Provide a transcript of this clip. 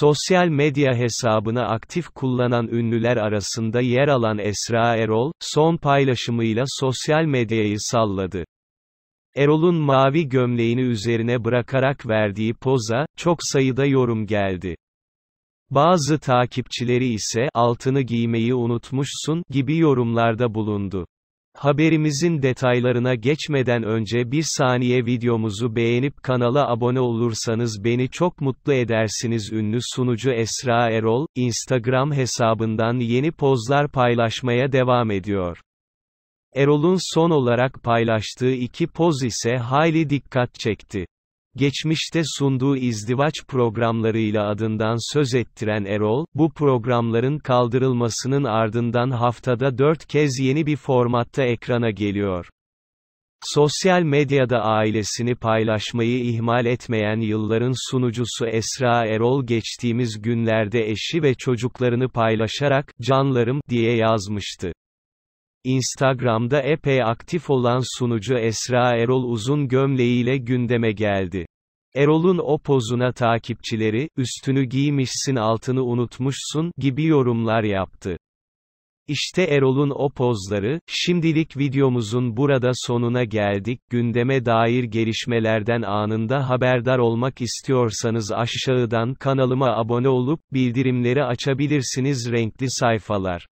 Sosyal medya hesabını aktif kullanan ünlüler arasında yer alan Esra Erol, son paylaşımıyla sosyal medyayı salladı. Erol'un mavi gömleğini üzerine bırakarak verdiği poza, çok sayıda yorum geldi. Bazı takipçileri ise altını giymeyi unutmuşsun gibi yorumlarda bulundu. Haberimizin detaylarına geçmeden önce bir saniye videomuzu beğenip kanala abone olursanız beni çok mutlu edersiniz. Ünlü sunucu Esra Erol, Instagram hesabından yeni pozlar paylaşmaya devam ediyor. Erol'un son olarak paylaştığı iki poz ise hayli dikkat çekti. Geçmişte sunduğu izdivaç programlarıyla adından söz ettiren Erol, bu programların kaldırılmasının ardından haftada 4 kez yeni bir formatta ekrana geliyor. Sosyal medyada ailesini paylaşmayı ihmal etmeyen yılların sunucusu Esra Erol geçtiğimiz günlerde eşi ve çocuklarını paylaşarak, canlarım, diye yazmıştı. Instagram'da epey aktif olan sunucu Esra Erol uzun gömleğiyle gündeme geldi. Erol'un o pozuna takipçileri, üstünü giymişsin altını unutmuşsun gibi yorumlar yaptı. İşte Erol'un o pozları, şimdilik videomuzun burada sonuna geldik. Gündeme dair gelişmelerden anında haberdar olmak istiyorsanız aşağıdan kanalıma abone olup, bildirimleri açabilirsiniz renkli sayfalar.